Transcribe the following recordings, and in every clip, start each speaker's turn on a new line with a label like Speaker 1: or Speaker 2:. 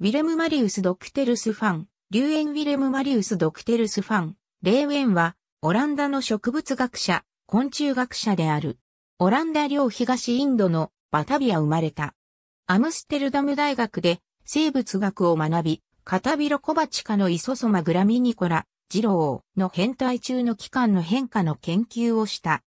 Speaker 1: ウィレム・マリウス・ドクテルス・ファン、
Speaker 2: リューエン・ウィレム・マリウス・ドクテルス・ファン、レーウェンは、オランダの植物学者、昆虫学者である。オランダ領東インドのバタビア生まれた。アムステルダム大学で生物学を学び、カタビロコバチカのイソソマグラミニコラ、ジローの変態中の期間の変化の研究をした。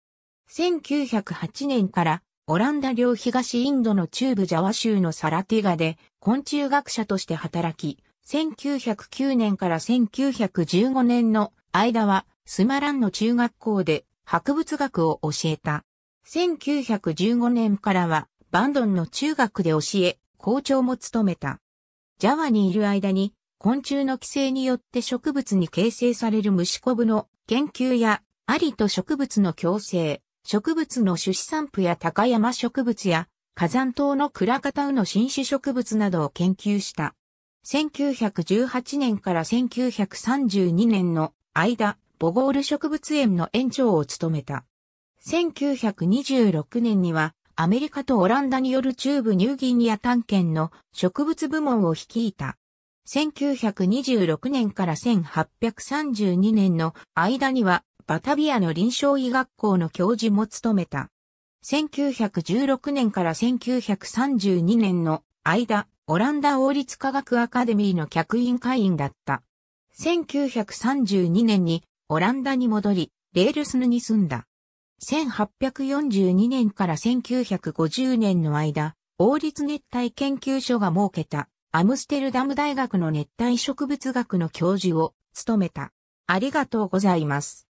Speaker 2: 1908年からオランダ領東インドの中部ジャワ州のサラティガで昆虫学者として働き、1909年から1915年の間は、スマランの中学校で博物学を教えた。1915年からは、バンドンの中学で教え、校長も務めた。ジャワにいる間に、昆虫の規制によって植物に形成される虫コブの研究や、アリと植物の共生、植物の種子散布や高山植物や火山島のクラカタウの新種植物などを研究した。1918年から1932年の間、ボゴール植物園の園長を務めた。1926年には、アメリカとオランダによる中部ニューギニア探検の植物部門を率いた。1926年から1832年の間には、バタビアの臨床医学校の教授も務めた。1916年から1932年の間、オランダ王立科学アカデミーの客員会員だった。1932年にオランダに戻り、レールスヌに住んだ。1842年から1950年の間、王立熱帯研究所が設けたアムステルダム大学の熱帯植物学の
Speaker 1: 教授を務めた。ありがとうございます。